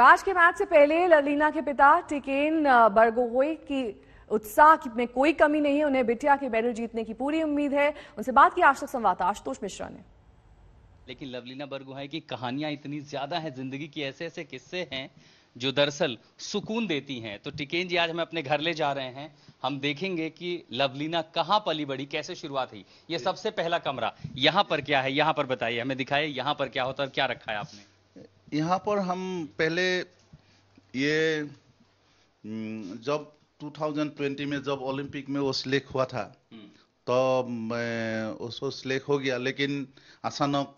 आज के मैच से पहले ललीना के पिता टिकेन बरगोहोई की उत्साह में कोई कमी नहीं है उन्हें बिटिया के मेडल जीतने की पूरी उम्मीद है उनसे बात की आज तक संवाददाता आशुतोष मिश्रा ने लेकिन लवलीना बरगोहाई की कहानियां इतनी ज्यादा हैं जिंदगी की ऐसे ऐसे किस्से हैं जो दरअसल सुकून देती हैं तो टिकेन जी आज हम अपने घर ले जा रहे हैं हम देखेंगे कि लवलीना कहाँ पली बड़ी कैसे शुरुआत हुई ये सबसे पहला कमरा यहाँ पर क्या है यहाँ पर बताइए हमें दिखाइए यहाँ पर क्या होता है क्या रखा है आपने यहाँ पर हम पहले ये हम्म, जब 2020 में जब ओलंपिक में वो सिलेक्ट हुआ था हम्म। तो उसको सिलेक्ट हो गया लेकिन अचानक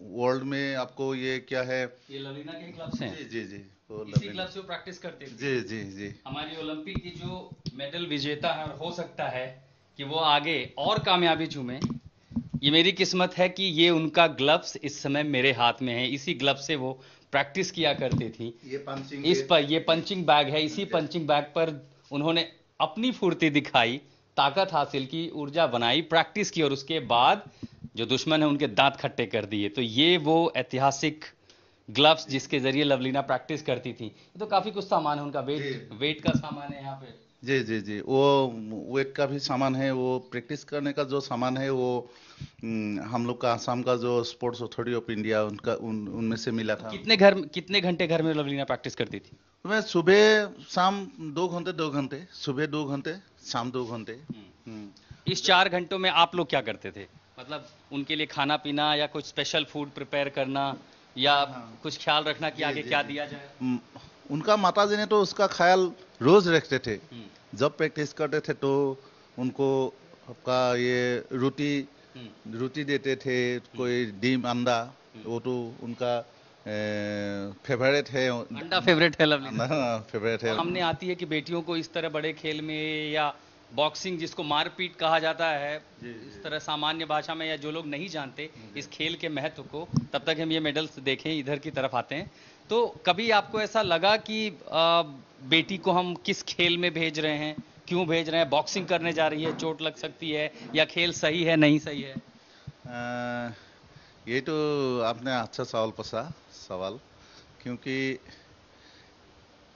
वर्ल्ड हम्म, में आपको ये क्या है ये लवीना के क्लब से जी जी जी इसी क्लब से प्रैक्टिस करते हैं जी जी जी हमारी ओलंपिक की जो मेडल विजेता है हो सकता है कि वो आगे और कामयाबी चूमे ये मेरी किस्मत है कि ये उनका ग्लव्स इस समय मेरे हाथ में है इसी ग्लव से वो प्रैक्टिस किया करती थी ये पंचिंग इस पर ये पंचिंग बैग है इसी पंचिंग बैग पर उन्होंने अपनी फुर्ती दिखाई ताकत हासिल की ऊर्जा बनाई प्रैक्टिस की और उसके बाद जो दुश्मन है उनके दांत खट्टे कर दिए तो ये वो ऐतिहासिक ग्लव्स जिसके जरिए लवलीना प्रैक्टिस करती थी तो काफी कुछ सामान है उनका वेट वेट का सामान है यहाँ पे जी, जी, जी। वो वेट का भी सामान है, वो प्रैक्टिस करने का जो सामान है वो हम्म, हम लोग का आसाम का जो स्पोर्ट्स अथॉरिटी ऑफ इंडिया उनका उन उनमें से मिला था। कितने घर कितने घंटे घर में लवलीना प्रैक्टिस करती थी? मैं सुबह शाम दो घंटे दो घंटे, सुबह दो घंटे, शाम दो घंटे। हम्म, हम्म। इस चार घंटों में आप लोग क्या करते थे? मतलब उनके लिए खाना-पीना या कुछ स्पेशल फूड प्रिपेयर करना या हाँ। कुछ ख्याल रखना कि आगे क्या दिया जाए? उनका माता जी ने तो उसका ख्याल रोज रखते थे हम्म। जब प्रैक्टिस करते थे तो उनको आपका ये रोटी हम्म। रोटी देते थे हम्म। कोई डीम अंडा वो तो उनका फेवरेट है अंडा फेवरेट है लवली फेवरेट हाँ, है हमने आती है कि बेटियों को इस तरह बड़े खेल में या बॉक्सिंग जिसको मारपीट कहा जाता है इस तरह सामान्य भाषा में या जो लोग नहीं जानते इस खेल के महत्व को तब तक हम ये मेडल्स देखें इधर की तरफ आते हैं तो कभी आपको ऐसा लगा कि आ, बेटी को हम किस खेल में भेज रहे हैं क्यों भेज रहे हैं बॉक्सिंग करने जा रही है चोट लग सकती है या खेल सही है नहीं सही है आ, ये तो आपने अच्छा सवाल पूछा सवाल क्योंकि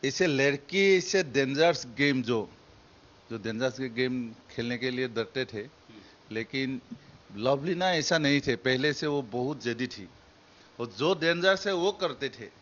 इसे लड़की इसे डेंजरस गेम जो जो डेंजरस के गेम खेलने के लिए डरते थे हम्म। लेकिन लवलीना ऐसा नहीं थे पहले से वो बहुत जदी थी और जो डेंजरस है वो करते थे